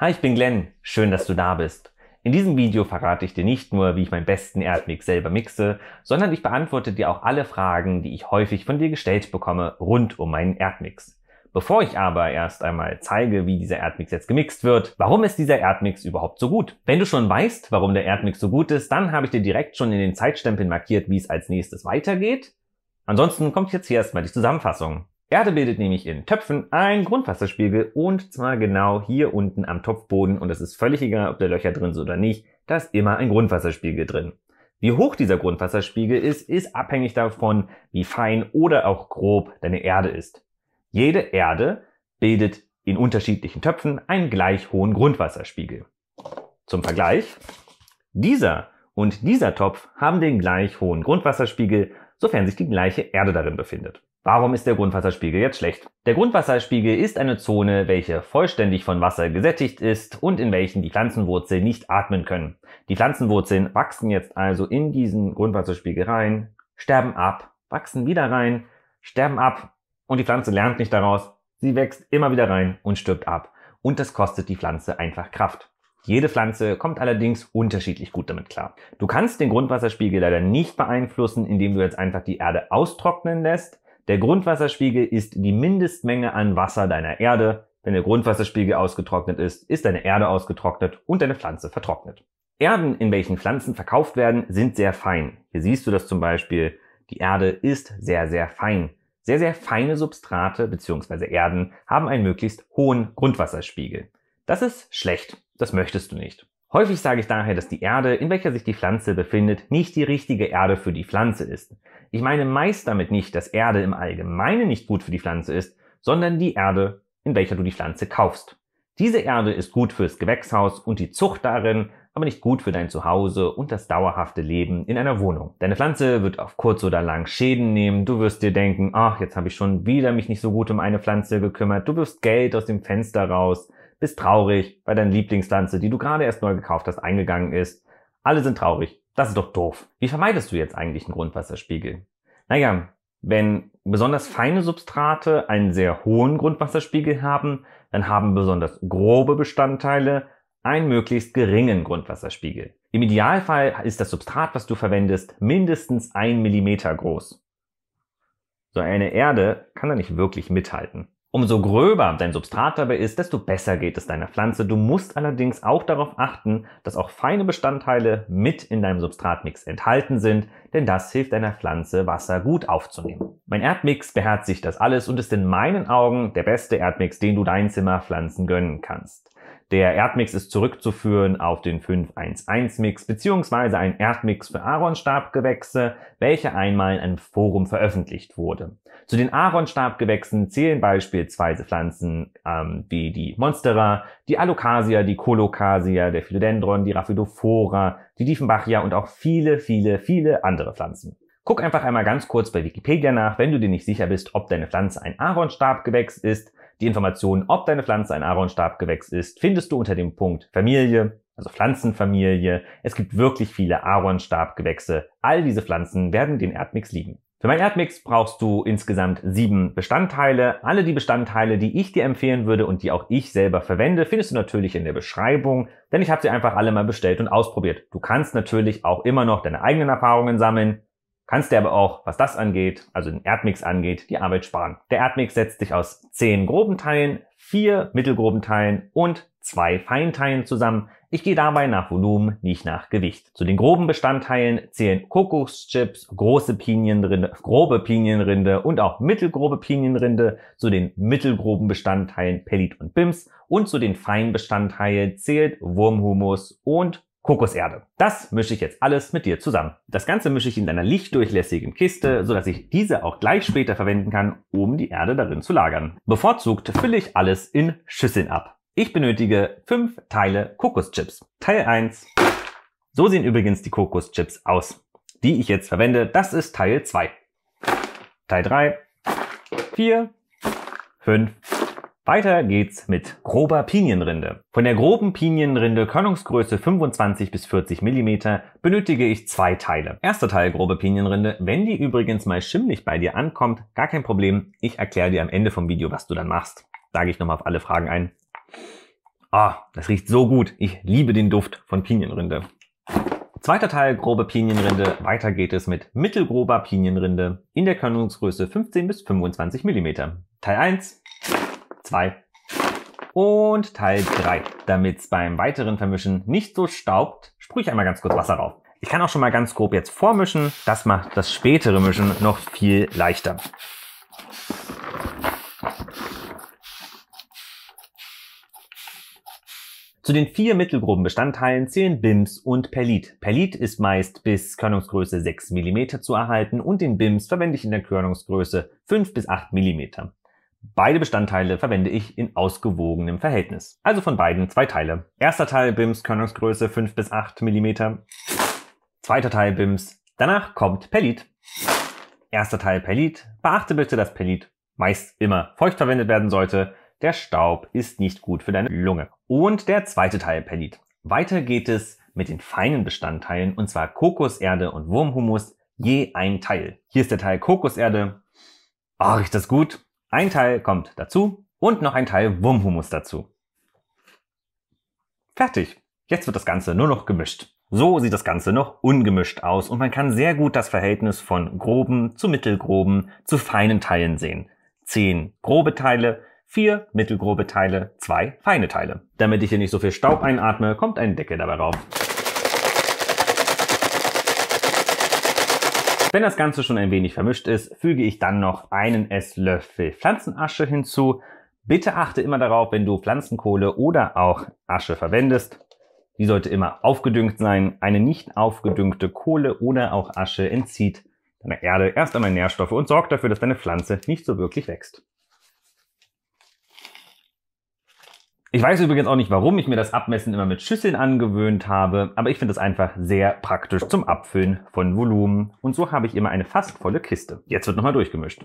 Hi, ich bin Glenn. Schön, dass du da bist. In diesem Video verrate ich dir nicht nur, wie ich meinen besten Erdmix selber mixe, sondern ich beantworte dir auch alle Fragen, die ich häufig von dir gestellt bekomme rund um meinen Erdmix. Bevor ich aber erst einmal zeige, wie dieser Erdmix jetzt gemixt wird, warum ist dieser Erdmix überhaupt so gut? Wenn du schon weißt, warum der Erdmix so gut ist, dann habe ich dir direkt schon in den Zeitstempeln markiert, wie es als nächstes weitergeht. Ansonsten kommt jetzt hier erstmal die Zusammenfassung. Erde bildet nämlich in Töpfen einen Grundwasserspiegel und zwar genau hier unten am Topfboden und es ist völlig egal, ob da Löcher drin sind oder nicht, da ist immer ein Grundwasserspiegel drin. Wie hoch dieser Grundwasserspiegel ist, ist abhängig davon, wie fein oder auch grob deine Erde ist. Jede Erde bildet in unterschiedlichen Töpfen einen gleich hohen Grundwasserspiegel. Zum Vergleich, dieser und dieser Topf haben den gleich hohen Grundwasserspiegel, sofern sich die gleiche Erde darin befindet. Warum ist der Grundwasserspiegel jetzt schlecht? Der Grundwasserspiegel ist eine Zone, welche vollständig von Wasser gesättigt ist und in welchen die Pflanzenwurzeln nicht atmen können. Die Pflanzenwurzeln wachsen jetzt also in diesen Grundwasserspiegel rein, sterben ab, wachsen wieder rein, sterben ab und die Pflanze lernt nicht daraus. Sie wächst immer wieder rein und stirbt ab. Und das kostet die Pflanze einfach Kraft. Jede Pflanze kommt allerdings unterschiedlich gut damit klar. Du kannst den Grundwasserspiegel leider nicht beeinflussen, indem du jetzt einfach die Erde austrocknen lässt, der Grundwasserspiegel ist die Mindestmenge an Wasser deiner Erde. Wenn der Grundwasserspiegel ausgetrocknet ist, ist deine Erde ausgetrocknet und deine Pflanze vertrocknet. Erden, in welchen Pflanzen verkauft werden, sind sehr fein. Hier siehst du das zum Beispiel. Die Erde ist sehr, sehr fein. Sehr, sehr feine Substrate bzw. Erden haben einen möglichst hohen Grundwasserspiegel. Das ist schlecht. Das möchtest du nicht. Häufig sage ich daher, dass die Erde, in welcher sich die Pflanze befindet, nicht die richtige Erde für die Pflanze ist. Ich meine meist damit nicht, dass Erde im Allgemeinen nicht gut für die Pflanze ist, sondern die Erde, in welcher du die Pflanze kaufst. Diese Erde ist gut fürs Gewächshaus und die Zucht darin, aber nicht gut für dein Zuhause und das dauerhafte Leben in einer Wohnung. Deine Pflanze wird auf kurz oder lang Schäden nehmen. Du wirst dir denken, ach, jetzt habe ich schon wieder mich nicht so gut um eine Pflanze gekümmert. Du wirst Geld aus dem Fenster raus bist traurig, weil deine Lieblingspflanze, die du gerade erst neu gekauft hast, eingegangen ist. Alle sind traurig. Das ist doch doof. Wie vermeidest du jetzt eigentlich einen Grundwasserspiegel? Naja, wenn besonders feine Substrate einen sehr hohen Grundwasserspiegel haben, dann haben besonders grobe Bestandteile einen möglichst geringen Grundwasserspiegel. Im Idealfall ist das Substrat, was du verwendest, mindestens ein Millimeter groß. So eine Erde kann da nicht wirklich mithalten. Umso gröber dein Substrat dabei ist, desto besser geht es deiner Pflanze. Du musst allerdings auch darauf achten, dass auch feine Bestandteile mit in deinem Substratmix enthalten sind, denn das hilft deiner Pflanze, Wasser gut aufzunehmen. Mein Erdmix beherzigt das alles und ist in meinen Augen der beste Erdmix, den du deinen Zimmerpflanzen gönnen kannst. Der Erdmix ist zurückzuführen auf den 511-Mix beziehungsweise ein Erdmix für Aaronstabgewächse, welcher einmal in einem Forum veröffentlicht wurde. Zu den Aaronstabgewächsen zählen beispielsweise Pflanzen ähm, wie die Monstera, die Alocasia, die Colocasia, der Philodendron, die Raphidophora, die Diefenbachia und auch viele, viele, viele andere Pflanzen. Guck einfach einmal ganz kurz bei Wikipedia nach, wenn du dir nicht sicher bist, ob deine Pflanze ein Aaronstabgewächs ist die Informationen, ob deine Pflanze ein Aaronstabgewächs ist, findest du unter dem Punkt Familie, also Pflanzenfamilie. Es gibt wirklich viele Aaronstabgewächse. All diese Pflanzen werden den Erdmix lieben. Für meinen Erdmix brauchst du insgesamt sieben Bestandteile. Alle die Bestandteile, die ich dir empfehlen würde und die auch ich selber verwende, findest du natürlich in der Beschreibung, denn ich habe sie einfach alle mal bestellt und ausprobiert. Du kannst natürlich auch immer noch deine eigenen Erfahrungen sammeln kannst dir aber auch, was das angeht, also den Erdmix angeht, die Arbeit sparen. Der Erdmix setzt sich aus zehn groben Teilen, vier mittelgroben Teilen und zwei Feinteilen zusammen. Ich gehe dabei nach Volumen, nicht nach Gewicht. Zu den groben Bestandteilen zählen Kokoschips, große Pinienrinde, grobe Pinienrinde und auch mittelgrobe Pinienrinde, zu den mittelgroben Bestandteilen Pellit und Bims und zu den feinen Bestandteilen zählt Wurmhumus und Kokoserde. Das mische ich jetzt alles mit dir zusammen. Das Ganze mische ich in deiner lichtdurchlässigen Kiste, sodass ich diese auch gleich später verwenden kann, um die Erde darin zu lagern. Bevorzugt fülle ich alles in Schüsseln ab. Ich benötige fünf Teile Kokoschips. Teil 1. So sehen übrigens die Kokoschips aus, die ich jetzt verwende. Das ist Teil 2. Teil 3, 4, 5 weiter geht's mit grober Pinienrinde. Von der groben Pinienrinde Körnungsgröße 25 bis 40 mm benötige ich zwei Teile. Erster Teil grobe Pinienrinde. Wenn die übrigens mal schimmlig bei dir ankommt, gar kein Problem. Ich erkläre dir am Ende vom Video, was du dann machst. Da gehe ich nochmal auf alle Fragen ein. Ah, oh, das riecht so gut. Ich liebe den Duft von Pinienrinde. Zweiter Teil grobe Pinienrinde. Weiter geht es mit mittelgrober Pinienrinde in der Körnungsgröße 15 bis 25 mm. Teil 1. 2 und Teil 3. Damit es beim weiteren Vermischen nicht so staubt, sprühe ich einmal ganz kurz Wasser drauf. Ich kann auch schon mal ganz grob jetzt vormischen. Das macht das spätere Mischen noch viel leichter. Zu den vier mittelgroben Bestandteilen zählen BIMS und Perlit. Perlit ist meist bis Körnungsgröße 6 mm zu erhalten und den BIMS verwende ich in der Körnungsgröße 5 bis 8 mm. Beide Bestandteile verwende ich in ausgewogenem Verhältnis. Also von beiden zwei Teile. Erster Teil BIMs Körnungsgröße 5 bis 8 mm. Zweiter Teil BIMs. Danach kommt Pellit. Erster Teil Pellit. Beachte bitte, dass Pellit meist immer feucht verwendet werden sollte. Der Staub ist nicht gut für deine Lunge. Und der zweite Teil Pellit. Weiter geht es mit den feinen Bestandteilen, und zwar Kokoserde und Wurmhumus, je ein Teil. Hier ist der Teil Kokoserde. Ah, oh, riecht das gut? Ein Teil kommt dazu und noch ein Teil Wurmhumus dazu. Fertig. Jetzt wird das Ganze nur noch gemischt. So sieht das Ganze noch ungemischt aus und man kann sehr gut das Verhältnis von groben zu mittelgroben zu feinen Teilen sehen. Zehn grobe Teile, vier mittelgrobe Teile, zwei feine Teile. Damit ich hier nicht so viel Staub einatme, kommt ein Deckel dabei rauf. Wenn das Ganze schon ein wenig vermischt ist, füge ich dann noch einen Esslöffel Pflanzenasche hinzu. Bitte achte immer darauf, wenn du Pflanzenkohle oder auch Asche verwendest. Die sollte immer aufgedüngt sein. Eine nicht aufgedüngte Kohle oder auch Asche entzieht deiner Erde erst einmal Nährstoffe und sorgt dafür, dass deine Pflanze nicht so wirklich wächst. Ich weiß übrigens auch nicht, warum ich mir das Abmessen immer mit Schüsseln angewöhnt habe, aber ich finde es einfach sehr praktisch zum Abfüllen von Volumen. Und so habe ich immer eine fast volle Kiste. Jetzt wird nochmal durchgemischt.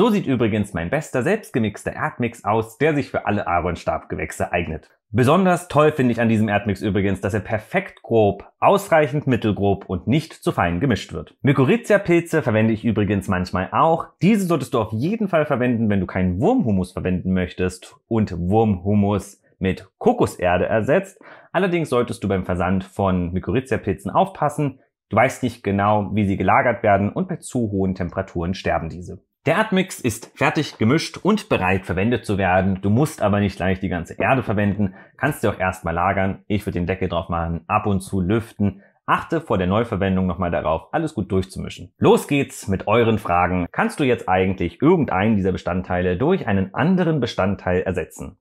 So sieht übrigens mein bester selbstgemixter Erdmix aus, der sich für alle Aaron-Stabgewächse eignet. Besonders toll finde ich an diesem Erdmix übrigens, dass er perfekt grob, ausreichend mittelgrob und nicht zu fein gemischt wird. Mykorrhiza-Pilze verwende ich übrigens manchmal auch. Diese solltest du auf jeden Fall verwenden, wenn du keinen Wurmhumus verwenden möchtest und Wurmhumus mit Kokoserde ersetzt. Allerdings solltest du beim Versand von Mykorrhiza-Pilzen aufpassen. Du weißt nicht genau, wie sie gelagert werden und bei zu hohen Temperaturen sterben diese. Der Erdmix ist fertig gemischt und bereit verwendet zu werden. Du musst aber nicht gleich die ganze Erde verwenden, kannst du auch erstmal lagern. Ich würde den Deckel drauf machen, ab und zu lüften. Achte vor der Neuverwendung nochmal darauf, alles gut durchzumischen. Los geht's mit euren Fragen. Kannst du jetzt eigentlich irgendeinen dieser Bestandteile durch einen anderen Bestandteil ersetzen?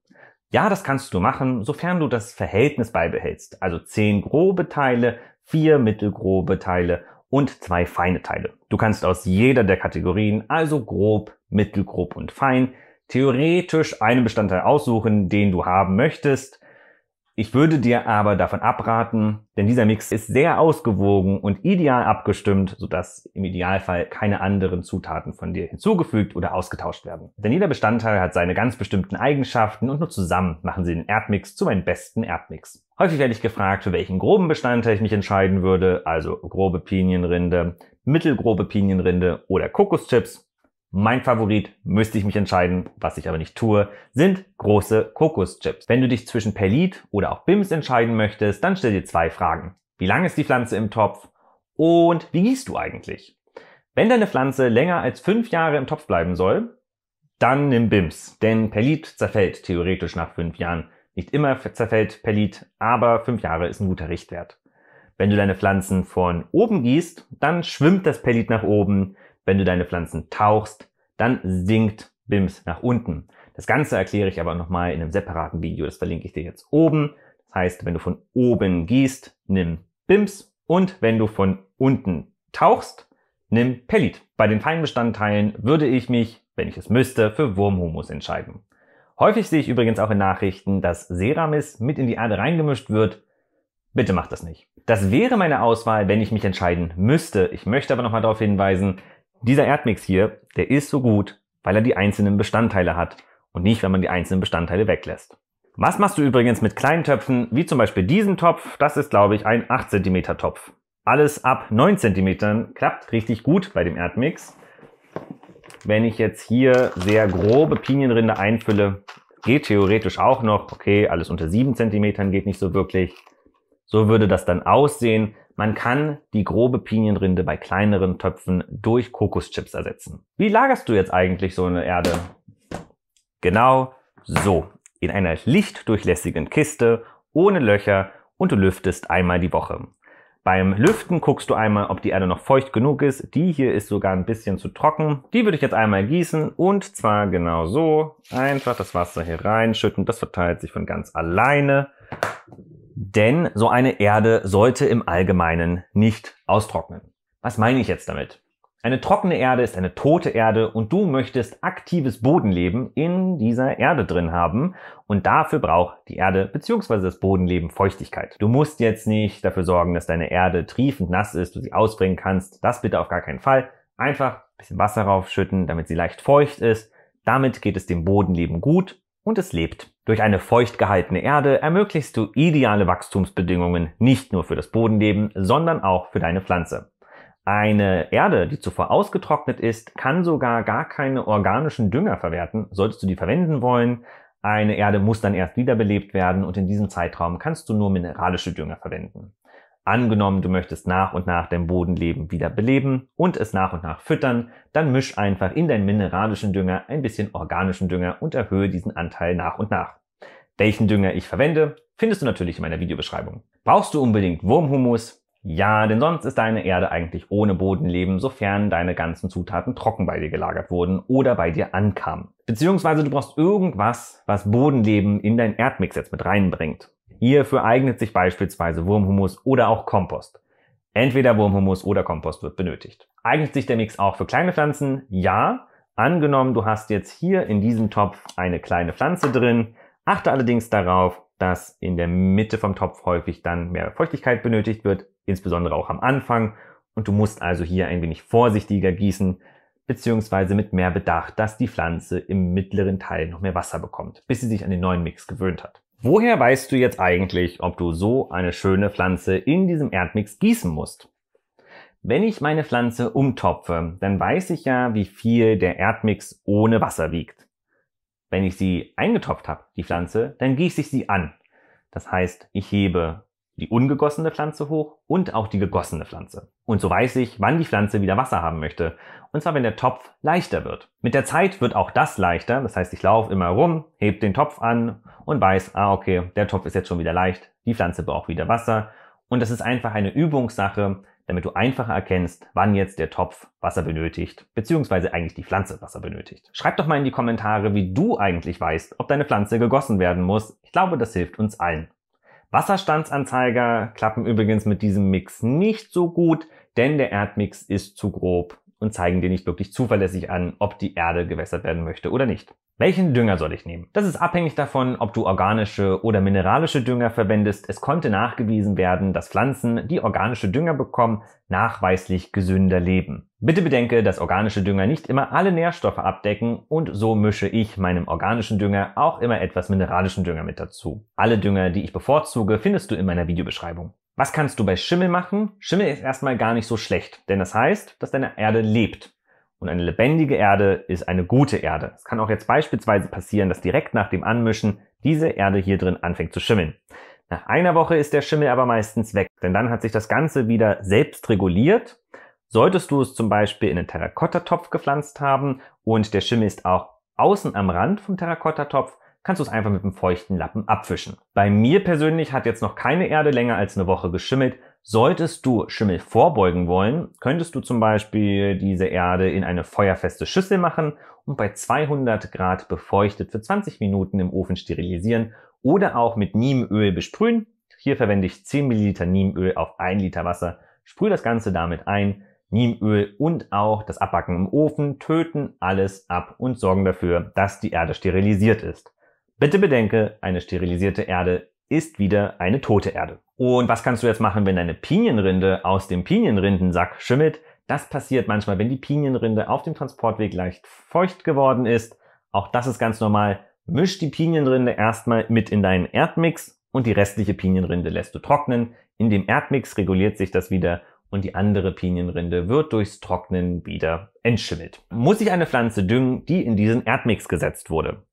Ja, das kannst du machen, sofern du das Verhältnis beibehältst. Also 10 grobe Teile, 4 mittelgrobe Teile und zwei feine Teile. Du kannst aus jeder der Kategorien, also grob, mittelgrob und fein, theoretisch einen Bestandteil aussuchen, den du haben möchtest ich würde dir aber davon abraten, denn dieser Mix ist sehr ausgewogen und ideal abgestimmt, sodass im Idealfall keine anderen Zutaten von dir hinzugefügt oder ausgetauscht werden. Denn jeder Bestandteil hat seine ganz bestimmten Eigenschaften und nur zusammen machen sie den Erdmix zu meinem besten Erdmix. Häufig werde ich gefragt, für welchen groben Bestandteil ich mich entscheiden würde, also grobe Pinienrinde, mittelgrobe Pinienrinde oder Kokoschips. Mein Favorit, müsste ich mich entscheiden, was ich aber nicht tue, sind große Kokoschips. Wenn du dich zwischen Perlit oder auch Bims entscheiden möchtest, dann stell dir zwei Fragen. Wie lang ist die Pflanze im Topf und wie gießt du eigentlich? Wenn deine Pflanze länger als fünf Jahre im Topf bleiben soll, dann nimm Bims, denn Perlit zerfällt theoretisch nach fünf Jahren. Nicht immer zerfällt Perlit, aber fünf Jahre ist ein guter Richtwert. Wenn du deine Pflanzen von oben gießt, dann schwimmt das Perlit nach oben. Wenn du deine Pflanzen tauchst, dann sinkt BIMS nach unten. Das Ganze erkläre ich aber nochmal in einem separaten Video. Das verlinke ich dir jetzt oben. Das heißt, wenn du von oben gießt, nimm BIMS und wenn du von unten tauchst, nimm Pellit. Bei den Feinbestandteilen würde ich mich, wenn ich es müsste, für Wurmhumus entscheiden. Häufig sehe ich übrigens auch in Nachrichten, dass Seramis mit in die Erde reingemischt wird. Bitte mach das nicht. Das wäre meine Auswahl, wenn ich mich entscheiden müsste. Ich möchte aber nochmal darauf hinweisen, dieser Erdmix hier, der ist so gut, weil er die einzelnen Bestandteile hat und nicht, wenn man die einzelnen Bestandteile weglässt. Was machst du übrigens mit kleinen Töpfen, wie zum Beispiel diesem Topf? Das ist, glaube ich, ein 8 cm Topf. Alles ab 9 cm klappt richtig gut bei dem Erdmix. Wenn ich jetzt hier sehr grobe Pinienrinde einfülle, geht theoretisch auch noch. Okay, alles unter 7 cm geht nicht so wirklich. So würde das dann aussehen. Man kann die grobe Pinienrinde bei kleineren Töpfen durch Kokoschips ersetzen. Wie lagerst du jetzt eigentlich so eine Erde? Genau so. In einer lichtdurchlässigen Kiste, ohne Löcher und du lüftest einmal die Woche. Beim Lüften guckst du einmal, ob die Erde noch feucht genug ist. Die hier ist sogar ein bisschen zu trocken. Die würde ich jetzt einmal gießen und zwar genau so. Einfach das Wasser hier reinschütten. Das verteilt sich von ganz alleine. Denn so eine Erde sollte im Allgemeinen nicht austrocknen. Was meine ich jetzt damit? Eine trockene Erde ist eine tote Erde und du möchtest aktives Bodenleben in dieser Erde drin haben und dafür braucht die Erde bzw. das Bodenleben Feuchtigkeit. Du musst jetzt nicht dafür sorgen, dass deine Erde triefend nass ist, du sie ausbringen kannst. Das bitte auf gar keinen Fall. Einfach ein bisschen Wasser raufschütten, damit sie leicht feucht ist. Damit geht es dem Bodenleben gut und es lebt. Durch eine feucht gehaltene Erde ermöglichst du ideale Wachstumsbedingungen nicht nur für das Bodenleben, sondern auch für deine Pflanze. Eine Erde, die zuvor ausgetrocknet ist, kann sogar gar keine organischen Dünger verwerten, solltest du die verwenden wollen. Eine Erde muss dann erst wiederbelebt werden und in diesem Zeitraum kannst du nur mineralische Dünger verwenden. Angenommen, du möchtest nach und nach dein Bodenleben wieder beleben und es nach und nach füttern, dann misch einfach in deinen mineralischen Dünger ein bisschen organischen Dünger und erhöhe diesen Anteil nach und nach. Welchen Dünger ich verwende, findest du natürlich in meiner Videobeschreibung. Brauchst du unbedingt Wurmhumus? Ja, denn sonst ist deine Erde eigentlich ohne Bodenleben, sofern deine ganzen Zutaten trocken bei dir gelagert wurden oder bei dir ankamen. Beziehungsweise du brauchst irgendwas, was Bodenleben in deinen Erdmix jetzt mit reinbringt. Hierfür eignet sich beispielsweise Wurmhumus oder auch Kompost. Entweder Wurmhumus oder Kompost wird benötigt. Eignet sich der Mix auch für kleine Pflanzen? Ja. Angenommen, du hast jetzt hier in diesem Topf eine kleine Pflanze drin. Achte allerdings darauf, dass in der Mitte vom Topf häufig dann mehr Feuchtigkeit benötigt wird, insbesondere auch am Anfang. Und du musst also hier ein wenig vorsichtiger gießen, beziehungsweise mit mehr Bedacht, dass die Pflanze im mittleren Teil noch mehr Wasser bekommt, bis sie sich an den neuen Mix gewöhnt hat. Woher weißt du jetzt eigentlich, ob du so eine schöne Pflanze in diesem Erdmix gießen musst? Wenn ich meine Pflanze umtopfe, dann weiß ich ja, wie viel der Erdmix ohne Wasser wiegt. Wenn ich sie eingetopft habe, die Pflanze, dann gieße ich sie an. Das heißt, ich hebe die ungegossene Pflanze hoch und auch die gegossene Pflanze. Und so weiß ich, wann die Pflanze wieder Wasser haben möchte. Und zwar, wenn der Topf leichter wird. Mit der Zeit wird auch das leichter. Das heißt, ich laufe immer rum, heb den Topf an und weiß, ah, okay, der Topf ist jetzt schon wieder leicht. Die Pflanze braucht wieder Wasser. Und das ist einfach eine Übungssache, damit du einfacher erkennst, wann jetzt der Topf Wasser benötigt, beziehungsweise eigentlich die Pflanze Wasser benötigt. Schreib doch mal in die Kommentare, wie du eigentlich weißt, ob deine Pflanze gegossen werden muss. Ich glaube, das hilft uns allen. Wasserstandsanzeiger klappen übrigens mit diesem Mix nicht so gut, denn der Erdmix ist zu grob und zeigen dir nicht wirklich zuverlässig an, ob die Erde gewässert werden möchte oder nicht. Welchen Dünger soll ich nehmen? Das ist abhängig davon, ob du organische oder mineralische Dünger verwendest. Es konnte nachgewiesen werden, dass Pflanzen, die organische Dünger bekommen, nachweislich gesünder leben. Bitte bedenke, dass organische Dünger nicht immer alle Nährstoffe abdecken und so mische ich meinem organischen Dünger auch immer etwas mineralischen Dünger mit dazu. Alle Dünger, die ich bevorzuge, findest du in meiner Videobeschreibung. Was kannst du bei Schimmel machen? Schimmel ist erstmal gar nicht so schlecht, denn das heißt, dass deine Erde lebt. Und eine lebendige Erde ist eine gute Erde. Es kann auch jetzt beispielsweise passieren, dass direkt nach dem Anmischen diese Erde hier drin anfängt zu schimmeln. Nach einer Woche ist der Schimmel aber meistens weg, denn dann hat sich das Ganze wieder selbst reguliert. Solltest du es zum Beispiel in einen Terrakottatopf gepflanzt haben und der Schimmel ist auch außen am Rand vom Terrakottatopf, kannst du es einfach mit einem feuchten Lappen abwischen. Bei mir persönlich hat jetzt noch keine Erde länger als eine Woche geschimmelt. Solltest du Schimmel vorbeugen wollen, könntest du zum Beispiel diese Erde in eine feuerfeste Schüssel machen und bei 200 Grad befeuchtet für 20 Minuten im Ofen sterilisieren oder auch mit Niemöl besprühen. Hier verwende ich 10 Milliliter Niemöl auf 1 Liter Wasser, sprühe das Ganze damit ein, Niemöl und auch das Abbacken im Ofen töten alles ab und sorgen dafür, dass die Erde sterilisiert ist. Bitte bedenke, eine sterilisierte Erde ist wieder eine tote Erde. Und was kannst du jetzt machen, wenn deine Pinienrinde aus dem Pinienrindensack schimmelt? Das passiert manchmal, wenn die Pinienrinde auf dem Transportweg leicht feucht geworden ist. Auch das ist ganz normal. Misch die Pinienrinde erstmal mit in deinen Erdmix und die restliche Pinienrinde lässt du trocknen. In dem Erdmix reguliert sich das wieder und die andere Pinienrinde wird durchs Trocknen wieder entschimmelt. Muss ich eine Pflanze düngen, die in diesen Erdmix gesetzt wurde?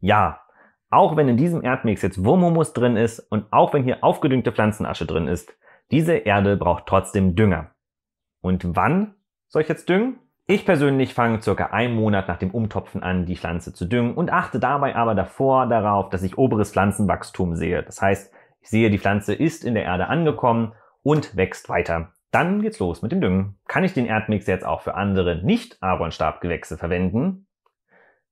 Ja, auch wenn in diesem Erdmix jetzt Wurmhumus drin ist und auch wenn hier aufgedüngte Pflanzenasche drin ist, diese Erde braucht trotzdem Dünger. Und wann soll ich jetzt düngen? Ich persönlich fange circa einen Monat nach dem Umtopfen an, die Pflanze zu düngen und achte dabei aber davor darauf, dass ich oberes Pflanzenwachstum sehe. Das heißt, ich sehe, die Pflanze ist in der Erde angekommen und wächst weiter. Dann geht's los mit dem Düngen. Kann ich den Erdmix jetzt auch für andere nicht Ahornstabgewächse verwenden?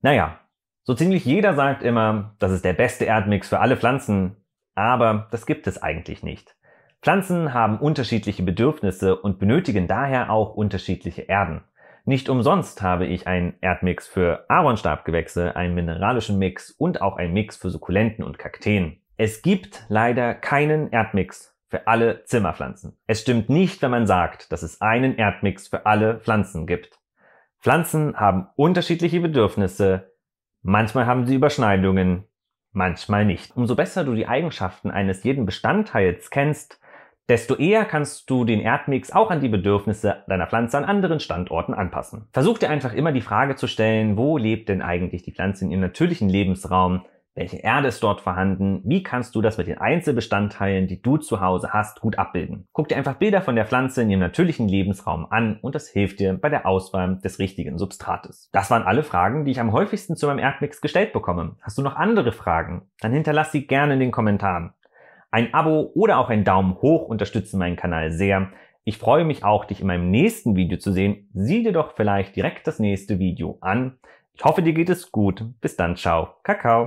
Naja, so ziemlich jeder sagt immer, das ist der beste Erdmix für alle Pflanzen, aber das gibt es eigentlich nicht. Pflanzen haben unterschiedliche Bedürfnisse und benötigen daher auch unterschiedliche Erden. Nicht umsonst habe ich einen Erdmix für Aaronstabgewächse, einen mineralischen Mix und auch einen Mix für Sukkulenten und Kakteen. Es gibt leider keinen Erdmix für alle Zimmerpflanzen. Es stimmt nicht, wenn man sagt, dass es einen Erdmix für alle Pflanzen gibt. Pflanzen haben unterschiedliche Bedürfnisse, Manchmal haben sie Überschneidungen, manchmal nicht. Umso besser du die Eigenschaften eines jeden Bestandteils kennst, desto eher kannst du den Erdmix auch an die Bedürfnisse deiner Pflanze an anderen Standorten anpassen. Versuch dir einfach immer die Frage zu stellen, wo lebt denn eigentlich die Pflanze in ihrem natürlichen Lebensraum? Welche Erde ist dort vorhanden? Wie kannst du das mit den Einzelbestandteilen, die du zu Hause hast, gut abbilden? Guck dir einfach Bilder von der Pflanze in ihrem natürlichen Lebensraum an und das hilft dir bei der Auswahl des richtigen Substrates. Das waren alle Fragen, die ich am häufigsten zu meinem Erdmix gestellt bekomme. Hast du noch andere Fragen? Dann hinterlass sie gerne in den Kommentaren. Ein Abo oder auch ein Daumen hoch unterstützen meinen Kanal sehr. Ich freue mich auch, dich in meinem nächsten Video zu sehen. Sieh dir doch vielleicht direkt das nächste Video an. Ich hoffe, dir geht es gut. Bis dann, ciao, Kakao.